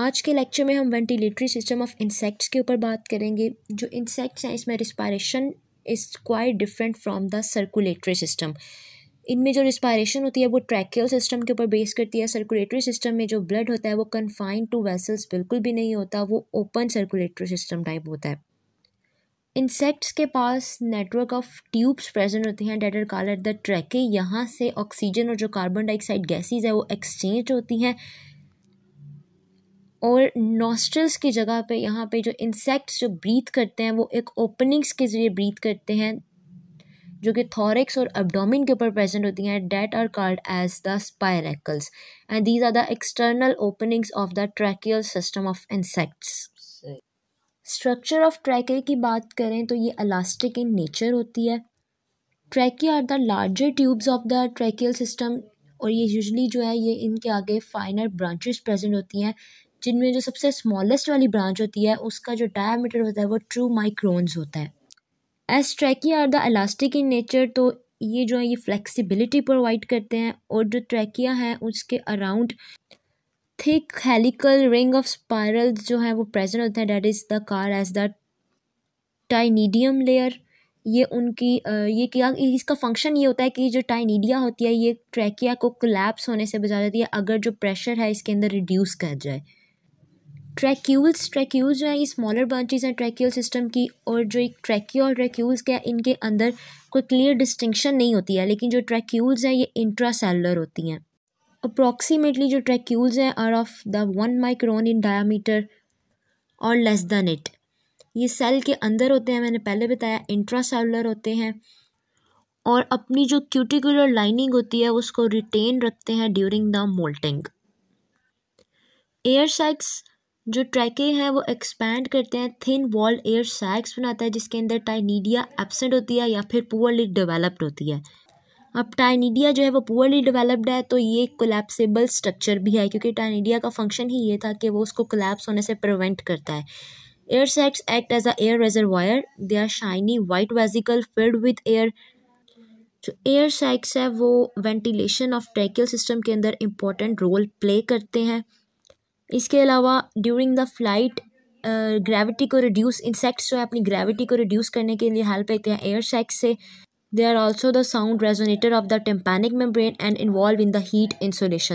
आज के लेक्चर में हम वेंटिलेटरी सिस्टम ऑफ इंसेक्ट्स के ऊपर बात करेंगे जो इंसेक्ट्स हैं इसमें respiration is quite different from the circulatory system इनमें जो रिस्पायरेशन होती है वो ट्रैकियल सिस्टम के ऊपर बेस करती है सर्कुलेटरी सिस्टम में जो ब्लड होता है वो कन्फाइन टू वेसल्स बिल्कुल भी नहीं होता वो ओपन सर्कुलेटरी सिस्टम टाइप होता है इंसेक्ट्स के पास नेटवर्क ऑफ ट्यूब्स प्रेजेंट होते हैं that are called the tracheae यहाँ से ऑक्सीजन और जो कार्बन डाइऑक्साइड गैसेज है वो एक्सचेंज होती हैं और नॉस्ट्रल्स की जगह पे यहाँ पे जो इंसेक्ट्स जो ब्रीथ करते हैं वो एक ओपनिंग्स के ज़रिए ब्रीथ करते हैं जो कि थॉरिक्स और अब्डोमिन के ऊपर प्रेजेंट होती हैं that are called as the spiracles and these are the external openings of the tracheal system of insects structure of tracheae की बात करें तो ये अलास्टिक इन नेचर होती है trachea are the larger tubes of the tracheal system और ये usually जो है ये इनके आगे फाइनर ब्रांचेस प्रेजेंट होती हैं जिनमें जो सबसे स्मॉलेस्ट वाली ब्रांच होती है उसका जो डायमीटर होता है वो ट्रू माइक्रोन्स होता है as tracheae are the elastic in nature तो ये जो है ये फ्लेक्सिबिलिटी प्रोवाइड करते हैं और जो ट्रैकिया हैं उसके around thick helical ring of spiral जो है वो प्रेजेंट होते हैं that is the car as the taenidium layer ये उनकी ये क्या इसका फंक्शन ये होता है कि जो टाइनीडिया होती है ये ट्रैकिया को क्लैप्स होने से बचा जाती है अगर जो प्रेशर है इसके अंदर रिड्यूस कर जाए ट्रैक्यूल्स ट्रैक्यूल्स जो हैं ये स्मॉलर ब्रांचेज हैं ट्रैक्यूल सिस्टम की और जो एक ट्रैक्यू और ट्रैक्यूल्स क्या इनके अंदर कोई क्लियर डिस्टिंक्शन नहीं होती है लेकिन जो ट्रैक्यूल्स हैं ये इंट्रा सेलुलर होती हैं अप्रॉक्सीमेटली जो ट्रैक्यूल्स हैं are of the one micron in diameter और लेस दैन इट ये सेल के अंदर होते हैं मैंने पहले बताया इंट्रा सेलुलर होते हैं और अपनी जो क्यूटिकुलर लाइनिंग होती है उसको रिटेन रखते हैं during the moulting air sacs जो ट्रैके हैं वो एक्सपैंड करते हैं थिन वॉल एयर सैक्स बनाता है जिसके अंदर टाइनीडिया एबसेंट होती है या फिर पुअरली डेवलप्ड होती है अब टाइनीडिया जो है वो पुअरली डेवलप्ड है तो ये कोलेप्सिबल स्ट्रक्चर भी है क्योंकि टाइनीडिया का फंक्शन ही ये था कि वो उसको कोलेप्स होने से प्रिवेंट करता है air sacs act as a air reservoir they are shiny white vesicle filled with air जो एयर सैक्स है वो वेंटिलेशन ऑफ ट्रैकियल सिस्टम के अंदर इम्पोर्टेंट रोल प्ले करते हैं इसके अलावा ड्यूरिंग द फ्लाइट ग्रेविटी को रिड्यूस इंसेक्ट्स जो है अपनी ग्रेविटी को रिड्यूस करने के लिए हेल्प करते हैं एयर सैक्स से they are also the sound resonator of the tympanic membrane and involve in the heat insolation